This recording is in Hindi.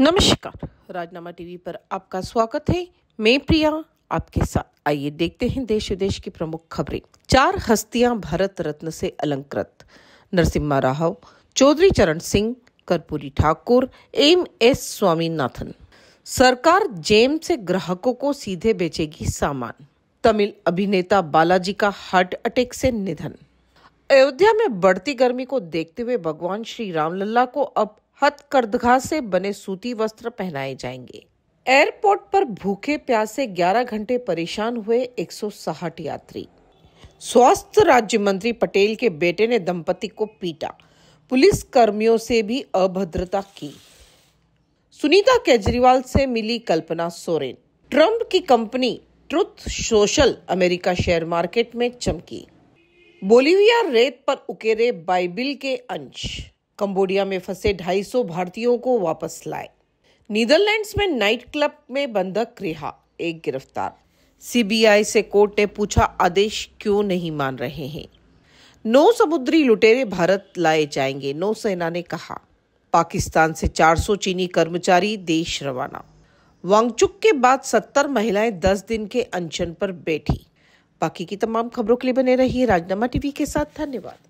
नमस्कार राजनामा टीवी पर आपका स्वागत है मैं प्रिया आपके साथ आइए देखते हैं देश विदेश की प्रमुख खबरें चार हस्तियां भारत रत्न से अलंकृत नरसिम्हा राव चौधरी चरण सिंह कर्पूरी ठाकुर एम एस स्वामीनाथन सरकार जेम से ग्राहकों को सीधे बेचेगी सामान तमिल अभिनेता बालाजी का हार्ट अटैक से निधन अयोध्या में बढ़ती गर्मी को देखते हुए भगवान श्री रामलला को अब हथकरघा से बने सूती वस्त्र पहनाए जाएंगे एयरपोर्ट पर भूखे प्यासे 11 घंटे परेशान हुए एक यात्री स्वास्थ्य राज्य मंत्री पटेल के बेटे ने दंपति को पीटा पुलिस कर्मियों से भी अभद्रता की सुनीता केजरीवाल से मिली कल्पना सोरेन ट्रंप की company Truth Social America share market में चमकी बोलिविया रेत पर उकेरे बाइबिल के अंश कंबोडिया में फंसे 250 भारतीयों को वापस लाए नीदरलैंड्स में नाइट क्लब में बंधक रिहा एक गिरफ्तार सीबीआई से कोर्ट ने पूछा आदेश क्यों नहीं मान रहे हैं नौ समुद्री लुटेरे भारत लाए जाएंगे नौसेना ने कहा पाकिस्तान से 400 चीनी कर्मचारी देश रवाना वांगचुक के बाद 70 महिलाएं 10 दिन के अनशन पर बैठी बाकी की तमाम खबरों के लिए बने रहिए राजनामा टीवी के साथ धन्यवाद